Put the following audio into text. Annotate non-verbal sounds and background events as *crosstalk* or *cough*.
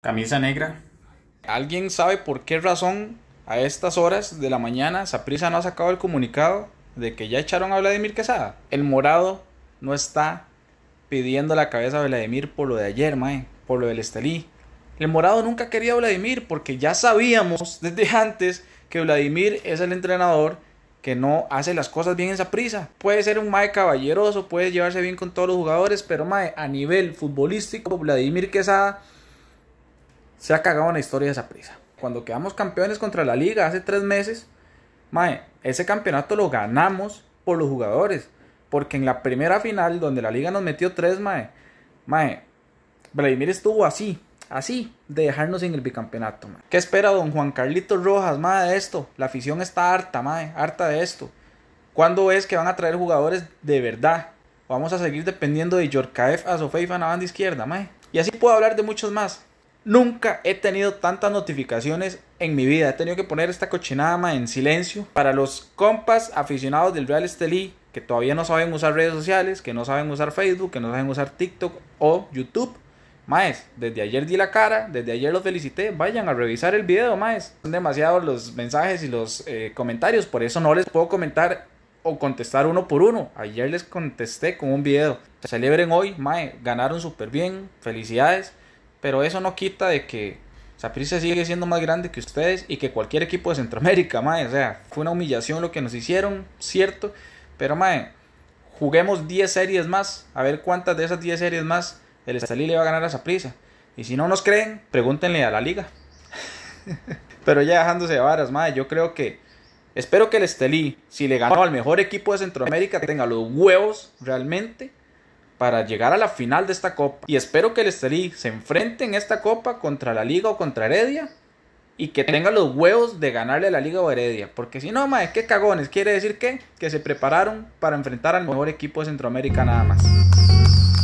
Camisa negra. ¿Alguien sabe por qué razón a estas horas de la mañana Saprisa no ha sacado el comunicado de que ya echaron a Vladimir Quesada? El morado no está pidiendo la cabeza a Vladimir por lo de ayer, mae, por lo del Estelí. El morado nunca quería a Vladimir porque ya sabíamos desde antes que Vladimir es el entrenador que no hace las cosas bien en esa Puede ser un mae caballeroso, puede llevarse bien con todos los jugadores, pero mae, a nivel futbolístico, Vladimir Quesada se ha cagado en la historia de esa prisa. Cuando quedamos campeones contra la liga hace tres meses, ese campeonato lo ganamos por los jugadores. Porque en la primera final, donde la liga nos metió tres, mae, Vladimir estuvo así, así, de dejarnos en el bicampeonato, ¿Qué espera don Juan Carlitos Rojas, mae, de esto? La afición está harta, mae, harta de esto. ¿Cuándo es que van a traer jugadores de verdad? Vamos a seguir dependiendo de Yorkaev a Sofeifa a la banda izquierda, mae. Y así puedo hablar de muchos más. Nunca he tenido tantas notificaciones en mi vida. He tenido que poner esta cochinada en silencio. Para los compas aficionados del Real Estelí que todavía no saben usar redes sociales, que no saben usar Facebook, que no saben usar TikTok o YouTube. Maes, desde ayer di la cara, desde ayer los felicité. Vayan a revisar el video, Maes. Son demasiados los mensajes y los eh, comentarios, por eso no les puedo comentar o contestar uno por uno. Ayer les contesté con un video. Celebren hoy, maes ganaron súper bien, felicidades. Pero eso no quita de que Saprissa sigue siendo más grande que ustedes y que cualquier equipo de Centroamérica, *laughs* mae. O sea, fue una humillación lo que nos hicieron, cierto. Pero, mae, juguemos 10 series más. A ver cuántas de esas 10 series más el Estelí le va a ganar a Saprissa. Y si no nos creen, pregúntenle a la liga. *laughs* Pero ya dejándose de varas, mae, yo creo que. Espero que el Estelí, si le ganó al mejor equipo de Centroamérica, tenga los huevos realmente para llegar a la final de esta copa. Y espero que el Estelí se enfrente en esta copa contra la Liga o contra Heredia y que tenga los huevos de ganarle a la Liga o Heredia. Porque si no, mae, qué cagones. Quiere decir que, que se prepararon para enfrentar al mejor equipo de Centroamérica nada más.